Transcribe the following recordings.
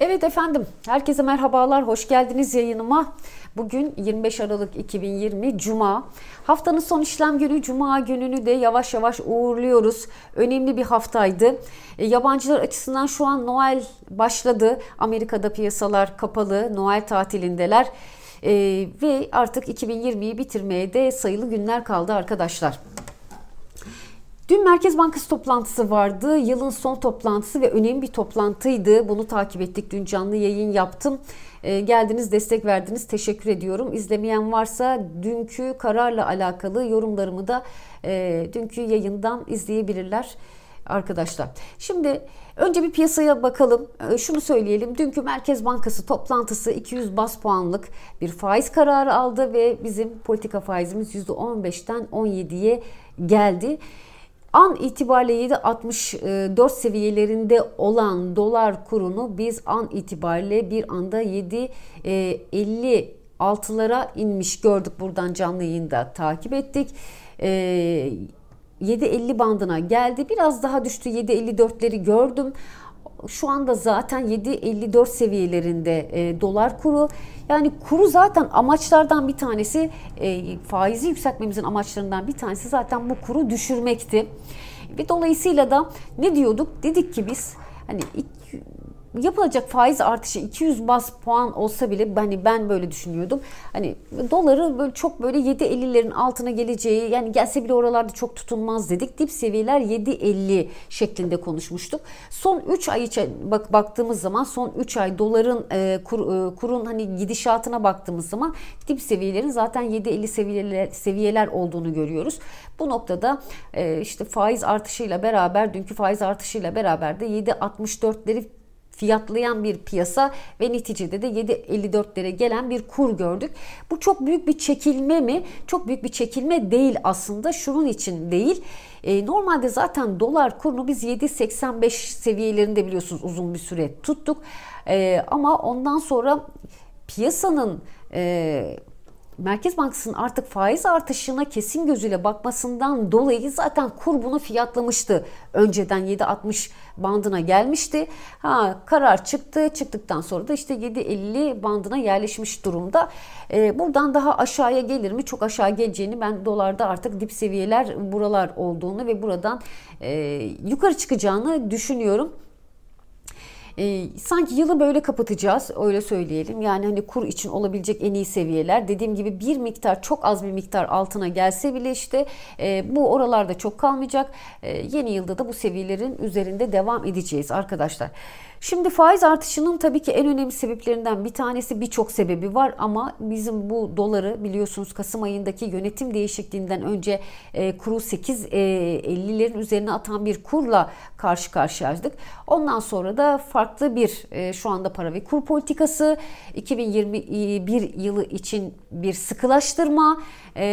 Evet efendim, herkese merhabalar, hoş geldiniz yayınıma. Bugün 25 Aralık 2020 Cuma. Haftanın son işlem günü Cuma gününü de yavaş yavaş uğurluyoruz. Önemli bir haftaydı. E, yabancılar açısından şu an Noel başladı. Amerika'da piyasalar kapalı, Noel tatilindeler. E, ve artık 2020'yi bitirmeye de sayılı günler kaldı arkadaşlar. Dün Merkez Bankası toplantısı vardı. Yılın son toplantısı ve önemli bir toplantıydı. Bunu takip ettik. Dün canlı yayın yaptım. E, geldiniz, destek verdiniz. Teşekkür ediyorum. İzlemeyen varsa dünkü kararla alakalı yorumlarımı da e, dünkü yayından izleyebilirler arkadaşlar. Şimdi önce bir piyasaya bakalım. Ee, şunu söyleyelim. Dünkü Merkez Bankası toplantısı 200 bas puanlık bir faiz kararı aldı ve bizim politika faizimiz %15'ten 17'ye geldi. An itibariyle 7.64 e, seviyelerinde olan dolar kurunu biz an itibariyle bir anda 756'lara e, inmiş gördük buradan canlı yayında takip ettik. 7.50 e, bandına geldi. Biraz daha düştü 7.54'leri gördüm. Şu anda zaten 7.54 seviyelerinde dolar kuru. Yani kuru zaten amaçlardan bir tanesi e, faizi yükseltmemizin amaçlarından bir tanesi zaten bu kuru düşürmekti. Ve dolayısıyla da ne diyorduk? Dedik ki biz hani yapılacak faiz artışı 200 bas puan olsa bile hani ben böyle düşünüyordum. Hani doları böyle çok böyle 7.50'lerin altına geleceği yani gelse bile oralarda çok tutulmaz dedik. Dip seviyeler 7.50 şeklinde konuşmuştuk. Son 3 ay için bak baktığımız zaman son 3 ay doların e, kur, e, kurun hani gidişatına baktığımız zaman dip seviyelerin zaten 7.50 seviyeler seviyeler olduğunu görüyoruz. Bu noktada e, işte faiz artışıyla beraber dünkü faiz artışıyla beraber de 7.64'leri fiyatlayan bir piyasa ve neticede de 7.54'lere gelen bir kur gördük. Bu çok büyük bir çekilme mi? Çok büyük bir çekilme değil aslında. Şunun için değil. E, normalde zaten dolar kurunu biz 7.85 seviyelerinde biliyorsunuz uzun bir süre tuttuk. E, ama ondan sonra piyasanın e, Merkez Bankası'nın artık faiz artışına kesin gözüyle bakmasından dolayı zaten kur bunu fiyatlamıştı. Önceden 7.60 bandına gelmişti. Ha karar çıktı. Çıktıktan sonra da işte 7.50 bandına yerleşmiş durumda. Ee, buradan daha aşağıya gelir mi? Çok aşağı geleceğini ben dolarda artık dip seviyeler buralar olduğunu ve buradan e, yukarı çıkacağını düşünüyorum. E, sanki yılı böyle kapatacağız öyle söyleyelim. Yani hani kur için olabilecek en iyi seviyeler. Dediğim gibi bir miktar çok az bir miktar altına gelse bile işte e, bu oralarda çok kalmayacak. E, yeni yılda da bu seviyelerin üzerinde devam edeceğiz arkadaşlar. Şimdi faiz artışının tabii ki en önemli sebeplerinden bir tanesi birçok sebebi var ama bizim bu doları biliyorsunuz Kasım ayındaki yönetim değişikliğinden önce e, kuru 8.50'lerin e, üzerine atan bir kurla karşı karşıyaydık. Ondan sonra da farklı bir e, şu anda para ve kur politikası 2021 yılı için bir sıkılaştırma e,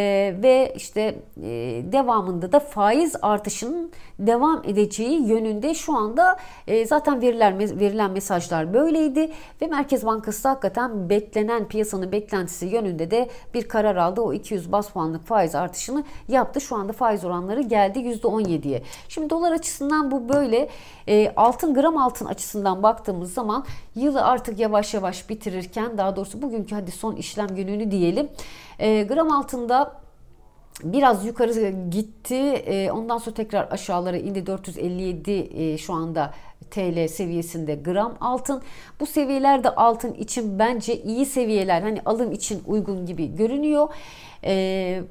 ve işte e, devamında da faiz artışının devam edeceği yönünde şu anda e, zaten veriler verilen mesajlar böyleydi ve Merkez Bankası da hakikaten beklenen piyasanın beklentisi yönünde de bir karar aldı. O 200 bas puanlık faiz artışını yaptı. Şu anda faiz oranları geldi %17'ye. Şimdi dolar açısından bu böyle. E, altın gram altın açısından baktığımız zaman yılı artık yavaş yavaş bitirirken daha doğrusu bugünkü hadi son işlem gününü diyelim. E, gram altında biraz yukarı gitti. E, ondan sonra tekrar aşağılara indi. 457 e, şu anda TL seviyesinde gram altın. Bu seviyelerde altın için bence iyi seviyeler hani alım için uygun gibi görünüyor. Ee,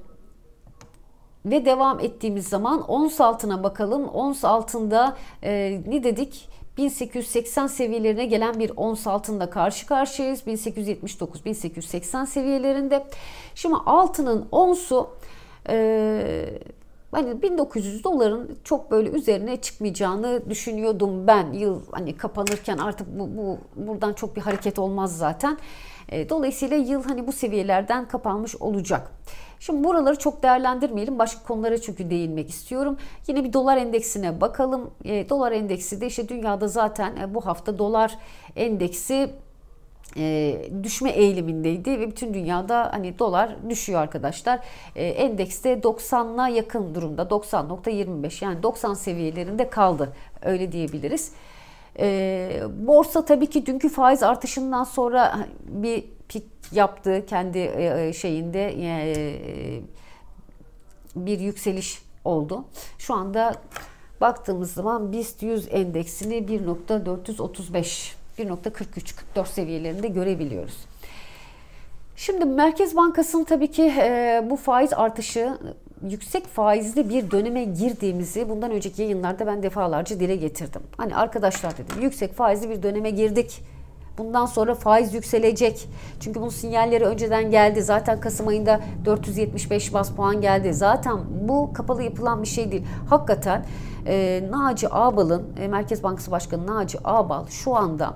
ve devam ettiğimiz zaman ons altına bakalım. Ons altında e, ne dedik? 1880 seviyelerine gelen bir ons altında karşı karşıyayız. 1879-1880 seviyelerinde. Şimdi altının onsu e, hani 1900 doların çok böyle üzerine çıkmayacağını düşünüyordum ben yıl hani kapanırken artık bu, bu buradan çok bir hareket olmaz zaten. E, dolayısıyla yıl hani bu seviyelerden kapanmış olacak. Şimdi buraları çok değerlendirmeyelim. Başka konulara çünkü değinmek istiyorum. Yine bir dolar endeksine bakalım. E, dolar endeksi de işte dünyada zaten e, bu hafta dolar endeksi e, düşme eğilimindeydi ve bütün dünyada hani dolar düşüyor arkadaşlar. E, endekste 90'la yakın durumda 90.25 yani 90 seviyelerinde kaldı öyle diyebiliriz. E, borsa tabii ki dünkü faiz artışından sonra bir pik yaptı kendi e, e şeyinde e, e, bir yükseliş oldu. Şu anda baktığımız zaman BIST 100 endeksini 1.435 1.43-44 seviyelerinde görebiliyoruz. Şimdi Merkez Bankası'nın tabii ki e, bu faiz artışı yüksek faizli bir döneme girdiğimizi bundan önceki yayınlarda ben defalarca dile getirdim. Hani arkadaşlar dedim yüksek faizli bir döneme girdik Bundan sonra faiz yükselecek. Çünkü bunun sinyalleri önceden geldi. Zaten Kasım ayında 475 bas puan geldi. Zaten bu kapalı yapılan bir şey değil. Hakikaten e, Naci Ağbal'ın, e, Merkez Bankası Başkanı Naci Ağbal şu anda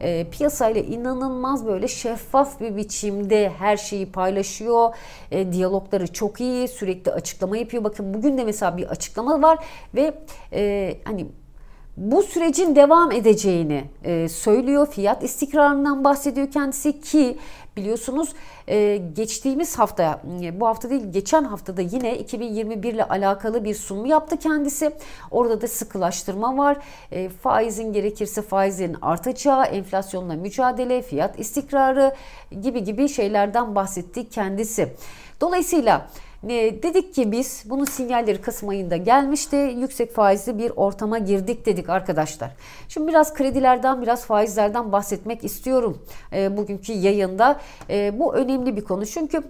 e, piyasayla inanılmaz böyle şeffaf bir biçimde her şeyi paylaşıyor. E, diyalogları çok iyi, sürekli açıklama yapıyor. Bakın bugün de mesela bir açıklama var ve e, hani bu sürecin devam edeceğini e, söylüyor. Fiyat istikrarından bahsediyor kendisi ki biliyorsunuz e, geçtiğimiz hafta e, bu hafta değil geçen haftada yine 2021 ile alakalı bir sunum yaptı kendisi. Orada da sıkılaştırma var. E, faizin gerekirse faizin artacağı, enflasyonla mücadele, fiyat istikrarı gibi gibi şeylerden bahsetti kendisi. Dolayısıyla ee, dedik ki biz bunun sinyalleri Kasım ayında gelmişti. Yüksek faizli bir ortama girdik dedik arkadaşlar. Şimdi biraz kredilerden biraz faizlerden bahsetmek istiyorum e, bugünkü yayında. E, bu önemli bir konu çünkü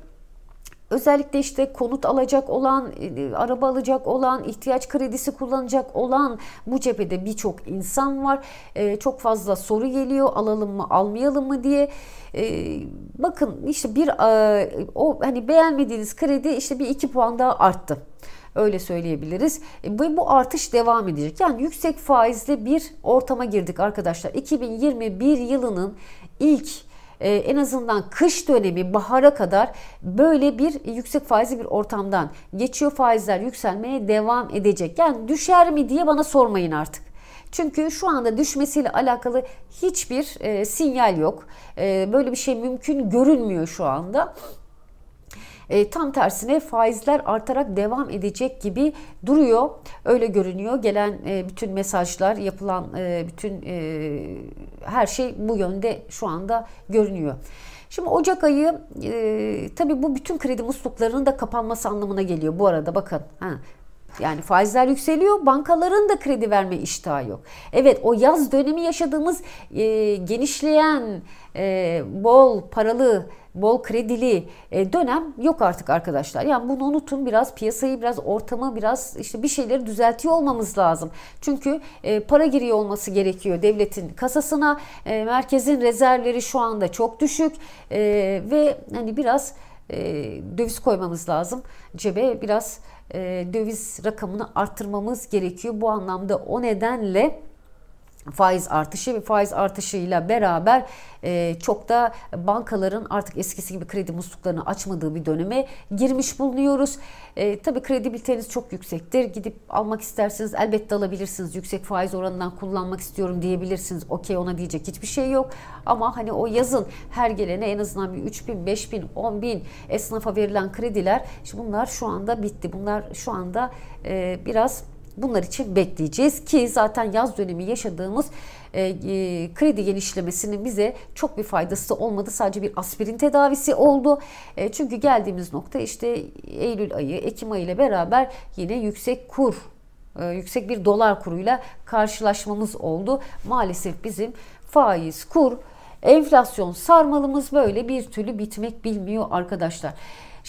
özellikle işte konut alacak olan, e, araba alacak olan, ihtiyaç kredisi kullanacak olan bu cephede birçok insan var. E, çok fazla soru geliyor alalım mı almayalım mı diye. E, bakın işte bir o hani beğenmediğiniz kredi işte bir iki puan daha arttı. Öyle söyleyebiliriz. Ve bu artış devam edecek. Yani yüksek faizli bir ortama girdik arkadaşlar. 2021 yılının ilk e, en azından kış dönemi bahara kadar böyle bir yüksek faizli bir ortamdan geçiyor faizler yükselmeye devam edecek. Yani düşer mi diye bana sormayın artık. Çünkü şu anda düşmesiyle alakalı hiçbir e, sinyal yok. E, böyle bir şey mümkün görünmüyor şu anda. E, tam tersine faizler artarak devam edecek gibi duruyor. Öyle görünüyor. Gelen e, bütün mesajlar, yapılan e, bütün e, her şey bu yönde şu anda görünüyor. Şimdi Ocak ayı e, tabii bu bütün kredi musluklarının da kapanması anlamına geliyor bu arada bakın. Ha, yani faizler yükseliyor, bankaların da kredi verme iştahı yok. Evet o yaz dönemi yaşadığımız e, genişleyen, e, bol paralı bol kredili e, dönem yok artık arkadaşlar. Yani bunu unutun biraz piyasayı biraz ortamı biraz işte bir şeyleri düzeltiyor olmamız lazım. Çünkü e, para giriyor olması gerekiyor devletin kasasına. E, merkezin rezervleri şu anda çok düşük ve hani biraz döviz koymamız lazım. Cebe biraz döviz rakamını arttırmamız gerekiyor. Bu anlamda o nedenle faiz artışı ve faiz artışıyla beraber e, çok da bankaların artık eskisi gibi kredi musluklarını açmadığı bir döneme girmiş bulunuyoruz. E, tabii kredibiliteniz çok yüksektir. Gidip almak isterseniz elbette alabilirsiniz. Yüksek faiz oranından kullanmak istiyorum diyebilirsiniz. Okey ona diyecek hiçbir şey yok. Ama hani o yazın her gelene en azından bir 3 bin, 5 bin, 10 bin esnafa verilen krediler işte bunlar şu anda bitti. Bunlar şu anda e, biraz Bunlar için bekleyeceğiz ki zaten yaz dönemi yaşadığımız e, e, kredi genişlemesinin bize çok bir faydası olmadı. Sadece bir aspirin tedavisi oldu. E, çünkü geldiğimiz nokta işte Eylül ayı, Ekim ayı ile beraber yine yüksek kur e, yüksek bir dolar kuruyla karşılaşmamız oldu. Maalesef bizim faiz, kur, enflasyon sarmalımız böyle bir türlü bitmek bilmiyor arkadaşlar.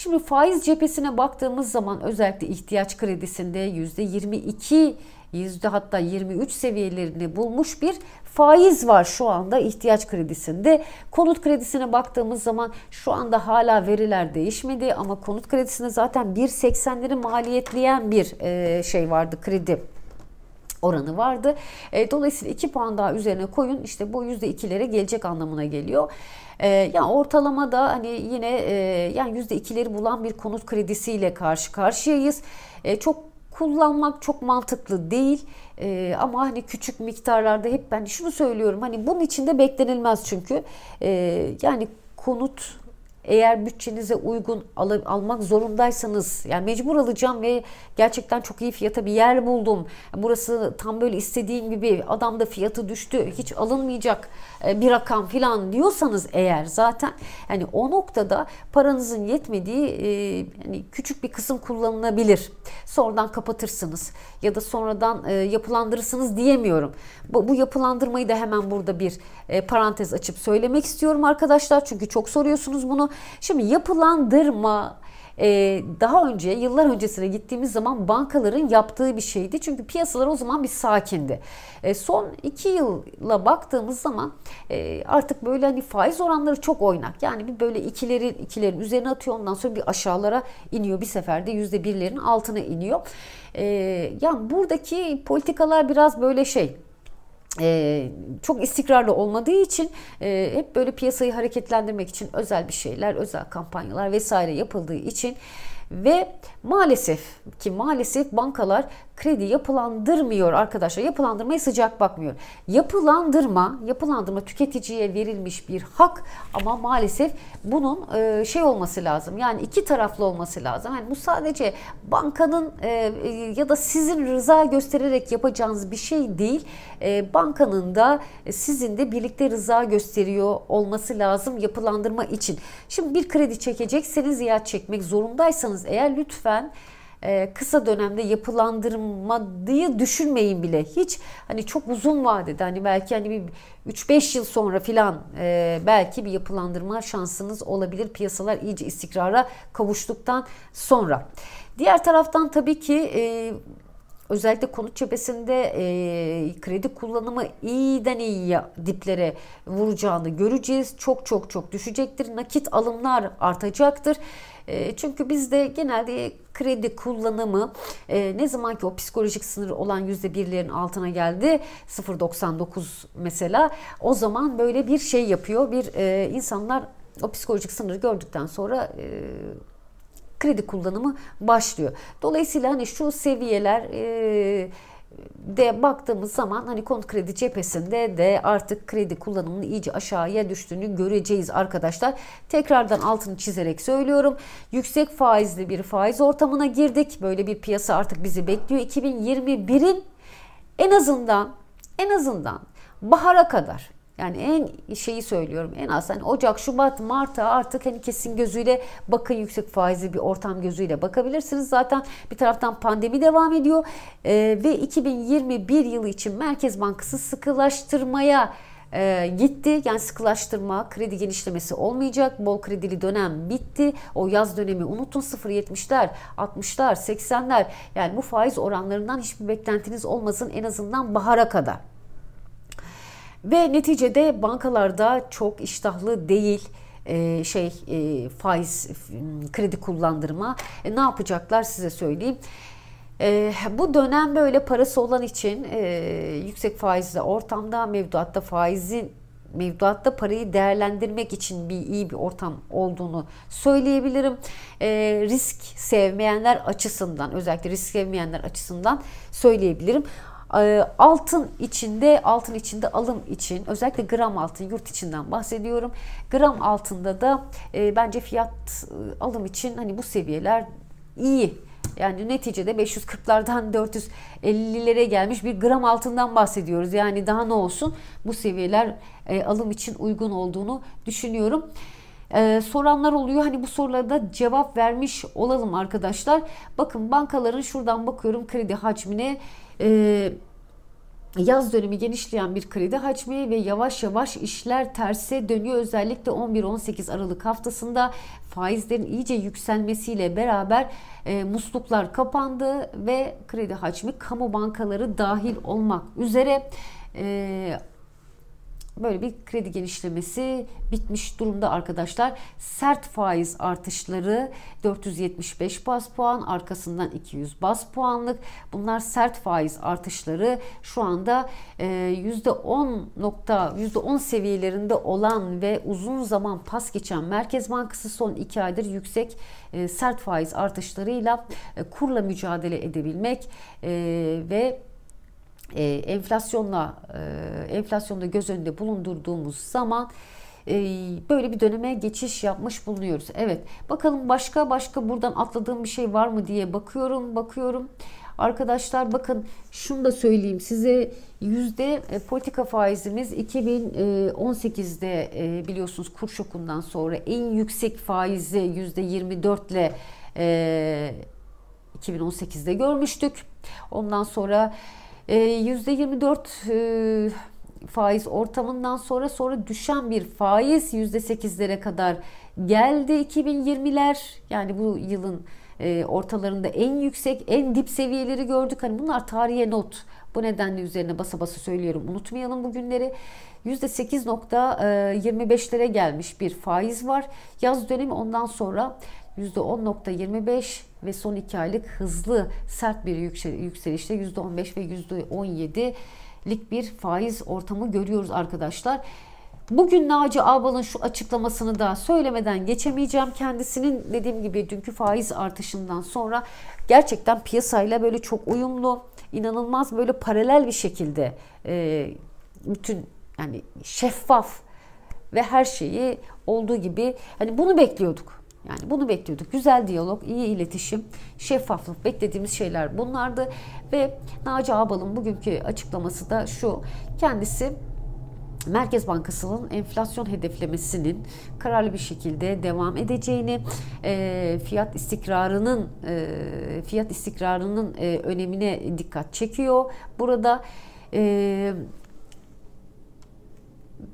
Şimdi faiz cephesine baktığımız zaman özellikle ihtiyaç kredisinde %22 yüzde hatta 23 seviyelerini bulmuş bir faiz var şu anda ihtiyaç kredisinde. Konut kredisine baktığımız zaman şu anda hala veriler değişmedi ama konut kredisinde zaten 1.80'leri maliyetleyen bir e, şey vardı kredi oranı vardı. E, dolayısıyla 2 puan daha üzerine koyun işte bu %2'lere gelecek anlamına geliyor. E, ya ortalama da hani yine e, yani ikileri bulan bir konut kredisiyle karşı karşıyayız. E, çok kullanmak çok mantıklı değil e, ama hani küçük miktarlarda hep ben şunu söylüyorum hani bunun içinde beklenilmez çünkü e, yani konut eğer bütçenize uygun al almak zorundaysanız yani mecbur alacağım ve gerçekten çok iyi fiyata bir yer buldum. Burası tam böyle istediğim gibi adam da fiyatı düştü hiç alınmayacak e, bir rakam falan diyorsanız eğer zaten yani o noktada paranızın yetmediği e, yani küçük bir kısım kullanılabilir. Sonradan kapatırsınız ya da sonradan e, yapılandırırsınız diyemiyorum. Bu, bu yapılandırmayı da hemen burada bir parantez açıp söylemek istiyorum arkadaşlar. Çünkü çok soruyorsunuz bunu. Şimdi yapılandırma e, daha önce yıllar öncesine gittiğimiz zaman bankaların yaptığı bir şeydi. Çünkü piyasalar o zaman bir sakindi. E, son iki yılla baktığımız zaman e, artık böyle hani faiz oranları çok oynak. Yani bir böyle ikileri ikilerin üzerine atıyor ondan sonra bir aşağılara iniyor. Bir seferde yüzde birlerin altına iniyor. Yani buradaki politikalar biraz böyle şey ee, çok istikrarlı olmadığı için e, hep böyle piyasayı hareketlendirmek için özel bir şeyler, özel kampanyalar vesaire yapıldığı için ve maalesef ki maalesef bankalar kredi yapılandırmıyor arkadaşlar. Yapılandırmaya sıcak bakmıyor. Yapılandırma, yapılandırma tüketiciye verilmiş bir hak ama maalesef bunun e, şey olması lazım. Yani iki taraflı olması lazım. Yani bu sadece bankanın e, e, ya da sizin rıza göstererek yapacağınız bir şey değil. Bankanın da sizin de birlikte rıza gösteriyor olması lazım yapılandırma için. Şimdi bir kredi çekecekseniz ya çekmek zorundaysanız yapıyorsanız eğer lütfen e, kısa dönemde yapılandırmadığı düşünmeyin bile. Hiç hani çok uzun vadede hani belki hani bir 3-5 yıl sonra filan e, belki bir yapılandırma şansınız olabilir piyasalar iyice istikrara kavuştuktan sonra. Diğer taraftan tabii ki e, özellikle konut cephesinde e, kredi kullanımı iyiden iyiye diplere vuracağını göreceğiz. Çok çok çok düşecektir. Nakit alımlar artacaktır. Ee, çünkü bizde genelde kredi kullanımı e, ne zaman ki o psikolojik sınır olan %1'lerin altına geldi 0.99 mesela o zaman böyle bir şey yapıyor. Bir e, insanlar o psikolojik sınırı gördükten sonra e, kredi kullanımı başlıyor. Dolayısıyla hani şu seviyeler e, de baktığımız zaman hani konut kredi cephesinde de artık kredi kullanımının iyice aşağıya düştüğünü göreceğiz arkadaşlar. Tekrardan altını çizerek söylüyorum. Yüksek faizli bir faiz ortamına girdik. Böyle bir piyasa artık bizi bekliyor. 2021'in en azından en azından bahara kadar yani en şeyi söylüyorum en az hani Ocak, Şubat, Mart'a artık hani kesin gözüyle bakın yüksek faizi bir ortam gözüyle bakabilirsiniz. Zaten bir taraftan pandemi devam ediyor e, ve 2021 yılı için Merkez Bankası sıkılaştırmaya e, gitti. Yani sıkılaştırma, kredi genişlemesi olmayacak. Bol kredili dönem bitti. O yaz dönemi unutun 0.70'ler, 60'lar, 80'ler. Yani bu faiz oranlarından hiçbir beklentiniz olmasın en azından bahara kadar. Ve neticede bankalarda çok iştahlı değil e, şey e, faiz kredi kullandırma e, ne yapacaklar size söyleyeyim. bu dönem böyle parası olan için yüksek faizli ortamda mevduatta faizin mevduatta parayı değerlendirmek için bir iyi bir ortam olduğunu söyleyebilirim. E, risk sevmeyenler açısından özellikle risk sevmeyenler açısından söyleyebilirim. Ee, altın içinde altın içinde alım için özellikle gram altın yurt içinden bahsediyorum. Gram altında da e, bence fiyat e, alım için hani bu seviyeler iyi. Yani neticede 540'lardan 450'lere gelmiş bir gram altından bahsediyoruz. Yani daha ne olsun bu seviyeler e, alım için uygun olduğunu düşünüyorum e, soranlar oluyor. Hani bu sorulara da cevap vermiş olalım arkadaşlar. Bakın bankaların şuradan bakıyorum kredi hacmine e, yaz dönemi genişleyen bir kredi hacmi ve yavaş yavaş işler terse dönüyor. Özellikle 11-18 Aralık haftasında faizlerin iyice yükselmesiyle beraber e, musluklar kapandı ve kredi hacmi kamu bankaları dahil olmak üzere e, böyle bir kredi genişlemesi bitmiş durumda arkadaşlar. Sert faiz artışları 475 bas puan arkasından 200 bas puanlık bunlar sert faiz artışları şu anda %10 e, nokta %10 seviyelerinde olan ve uzun zaman pas geçen Merkez Bankası son 2 aydır yüksek e, sert faiz artışlarıyla e, kurla mücadele edebilmek ve e, enflasyonla e, enflasyonda göz önünde bulundurduğumuz zaman e, böyle bir döneme geçiş yapmış bulunuyoruz. Evet bakalım başka başka buradan atladığım bir şey var mı diye bakıyorum bakıyorum. Arkadaşlar bakın şunu da söyleyeyim size yüzde e, politika faizimiz 2018'de e, e, biliyorsunuz kur şokundan sonra en yüksek faizi yüzde 24 ile 2018'de görmüştük. Ondan sonra %24 ee, e, faiz ortamından sonra sonra düşen bir faiz %8'lere kadar geldi 2020'ler yani bu yılın e, ortalarında en yüksek en dip seviyeleri gördük. Hani bunlar tarihe not. Bu nedenle üzerine basa basa söylüyorum. Unutmayalım bu günleri. %8.25'lere e, gelmiş bir faiz var. Yaz dönemi ondan sonra %10.25 ve son 2 aylık hızlı sert bir yükselişte %15 ve %17'lik bir faiz ortamı görüyoruz arkadaşlar. Bugün Naci Ağbal'ın şu açıklamasını da söylemeden geçemeyeceğim. Kendisinin dediğim gibi dünkü faiz artışından sonra gerçekten piyasayla böyle çok uyumlu, inanılmaz böyle paralel bir şekilde e, bütün yani şeffaf ve her şeyi olduğu gibi hani bunu bekliyorduk. Yani bunu bekliyorduk. Güzel diyalog, iyi iletişim, şeffaflık beklediğimiz şeyler bunlardı. Ve Naci Ağbal'ın bugünkü açıklaması da şu. Kendisi Merkez Bankası'nın enflasyon hedeflemesinin kararlı bir şekilde devam edeceğini, e, fiyat istikrarının e, fiyat istikrarının e, önemine dikkat çekiyor. Burada e,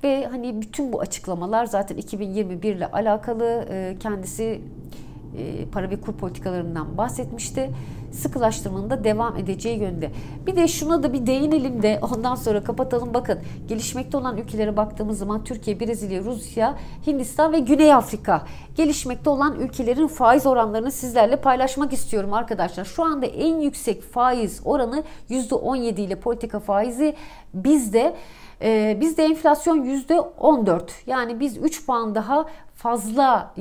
ve hani bütün bu açıklamalar zaten 2021 ile alakalı ee, kendisi e, para ve kur politikalarından bahsetmişti. Sıkılaştırmanın da devam edeceği yönde. Bir de şuna da bir değinelim de ondan sonra kapatalım. Bakın gelişmekte olan ülkelere baktığımız zaman Türkiye, Brezilya, Rusya, Hindistan ve Güney Afrika. Gelişmekte olan ülkelerin faiz oranlarını sizlerle paylaşmak istiyorum arkadaşlar. Şu anda en yüksek faiz oranı %17 ile politika faizi bizde. Ee, bizde enflasyon %14 yani biz 3 puan daha fazla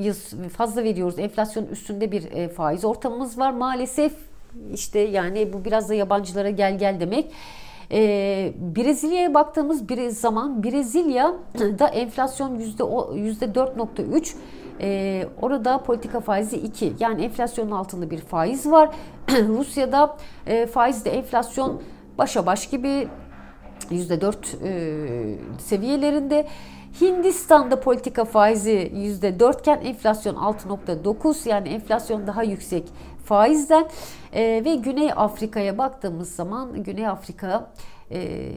fazla veriyoruz. Enflasyonun üstünde bir e, faiz ortamımız var maalesef. işte yani bu biraz da yabancılara gel gel demek. E, Brezilya'ya baktığımız bir zaman Brezilya'da enflasyon yüzde %4.3 ee, orada politika faizi 2 yani enflasyonun altında bir faiz var. Rusya'da e, faizle enflasyon başa baş gibi %4 e, seviyelerinde. Hindistan'da politika faizi %4 iken enflasyon 6.9 yani enflasyon daha yüksek faizden e, ve Güney Afrika'ya baktığımız zaman Güney Afrika e,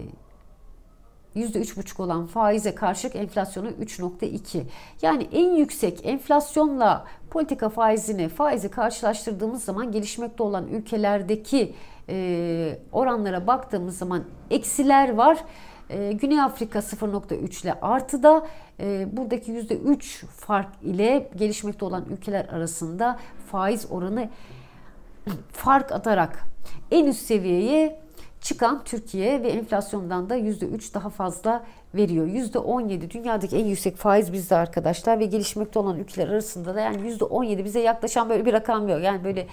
%3,5 olan faize karşılık enflasyonu 3,2. Yani en yüksek enflasyonla politika faizini faizi karşılaştırdığımız zaman gelişmekte olan ülkelerdeki e, oranlara baktığımız zaman eksiler var. E, Güney Afrika 0.3 ile artıda e, buradaki %3 fark ile gelişmekte olan ülkeler arasında faiz oranı fark atarak en üst seviyeye çıkan Türkiye ve enflasyondan da %3 daha fazla veriyor. %17 dünyadaki en yüksek faiz bizde arkadaşlar ve gelişmekte olan ülkeler arasında da yani %17 bize yaklaşan böyle bir rakam yok. Yani böyle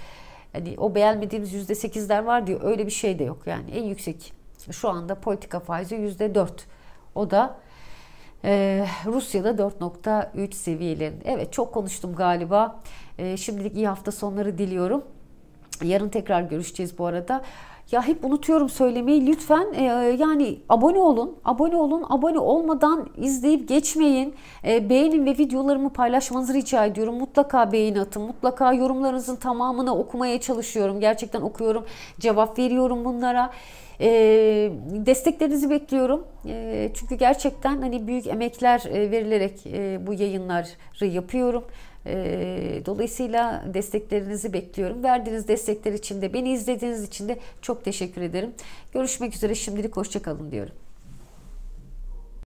hani o beğenmediğimiz yüzde sekizler var diyor. Öyle bir şey de yok yani. En yüksek şu anda politika faizi yüzde dört. O da ee, Rusya'da 4.3 seviyelerin. Evet çok konuştum galiba. Ee, şimdilik iyi hafta sonları diliyorum. Yarın tekrar görüşeceğiz bu arada. Ya hep unutuyorum söylemeyi lütfen e, yani abone olun, abone olun, abone olmadan izleyip geçmeyin. E, beğenin ve videolarımı paylaşmanızı rica ediyorum. Mutlaka beğeni atın, mutlaka yorumlarınızın tamamını okumaya çalışıyorum. Gerçekten okuyorum, cevap veriyorum bunlara. E, desteklerinizi bekliyorum. E, çünkü gerçekten hani büyük emekler e, verilerek e, bu yayınları yapıyorum. Ee, dolayısıyla desteklerinizi bekliyorum. Verdiğiniz destekler için de beni izlediğiniz için de çok teşekkür ederim. Görüşmek üzere şimdilik hoşçakalın diyorum.